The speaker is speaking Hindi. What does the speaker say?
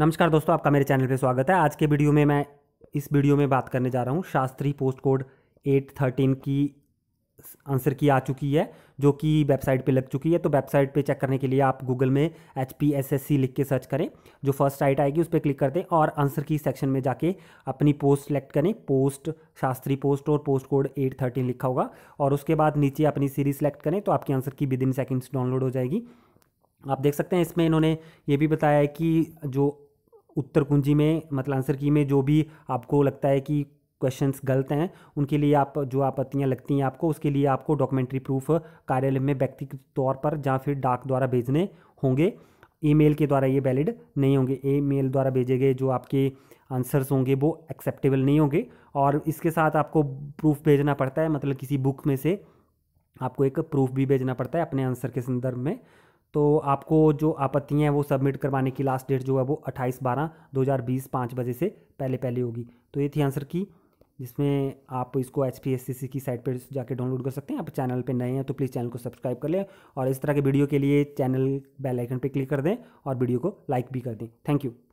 नमस्कार दोस्तों आपका मेरे चैनल पे स्वागत है आज के वीडियो में मैं इस वीडियो में बात करने जा रहा हूँ Shastri post code eight thirteen की आंसर की आ चुकी है जो कि वेबसाइट पे लग चुकी है तो वेबसाइट पे चेक करने के लिए आप गूगल में H P S S C लिख के सर्च करें जो फर्स्ट साइट आएगी उस पर क्लिक कर दें और आंसर की सेक्शन में जाके अपनी पोस्ट सेलेक्ट करें पोस्ट शास्त्री पोस्ट और पोस्ट कोड एट थर्टीन लिखा होगा और उसके बाद नीचे अपनी सीरीज सेलेक्ट करें तो आपकी आंसर की विद इन सेकेंड्स डाउनलोड हो जाएगी आप देख सकते हैं इसमें इन्होंने ये भी बताया है कि जो उत्तर कुंजी में मतलब आंसर की में जो भी आपको लगता है कि क्वेश्चन गलत हैं उनके लिए आप जो आपत्तियाँ लगती हैं आपको उसके लिए आपको डॉक्यूमेंट्री प्रूफ कार्यालय में व्यक्तिगत तौर पर या फिर डाक द्वारा भेजने होंगे ईमेल के द्वारा ये वैलिड नहीं होंगे ईमेल द्वारा भेजे गए जो आपके आंसर्स होंगे वो एक्सेप्टेबल नहीं होंगे और इसके साथ आपको प्रूफ भेजना पड़ता है मतलब किसी बुक में से आपको एक प्रूफ भी भेजना पड़ता है अपने आंसर के संदर्भ में तो आपको जो आपत्तियाँ हैं वो सबमिट करवाने की लास्ट डेट जो है वो अट्ठाईस बारह दो हज़ार बीस पाँच बजे से पहले पहले होगी तो ये थी आंसर की जिसमें आप इसको एच की साइट पर जाकर डाउनलोड कर सकते हैं आप चैनल पे नए हैं तो प्लीज़ चैनल को सब्सक्राइब कर लें और इस तरह के वीडियो के लिए चैनल बेल आइकन पे क्लिक कर दें और वीडियो को लाइक भी कर दें थैंक यू